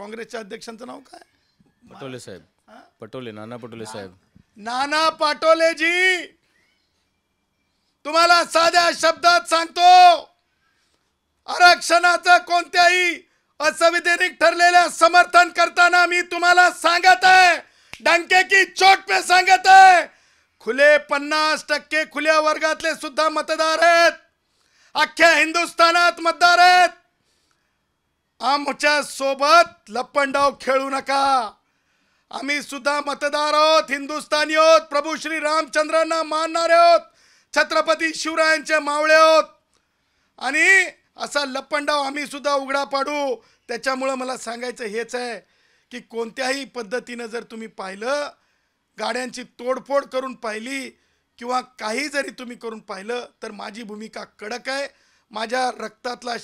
काँग्रेसच्या अध्यक्षांचं नाव काय पटोले साहेब पटोले नाना पटोले साहेब नाना जी तुम्हाला साध्या शब्दात सांगतो आरक्षणाचं कोणत्याही असंविधानिक ठरलेल्या समर्थन करताना मी तुम्हाला सांगत आहे डंके की चोट पे सांगत आहे खुले पन्नास टक्के खुल्या वर्गातले सुद्धा मतदार आहेत अख्ख्या हिंदुस्थानात मतदार आहेत आमच्या सोबत लपंडाव खेळू नका आम्ही सुद्धा मतदार आहोत हिंदुस्थानी आहोत प्रभू श्री रामचंद्रांना मानणारे आहोत छत्रपती शिवरायांचे मावळे आहोत आणि असा लपंडाव आम्ही सुद्धा उघडा पाडू त्याच्यामुळं मला सांगायचं हेच आहे की कोणत्याही पद्धतीनं जर तुम्ही पाहिलं गाड्यांची तोडफोड करून पाहिली किंवा काही जरी तुम्ही करून पाहिलं तर माझी भूमिका कडक आहे माझ्या रक्तातला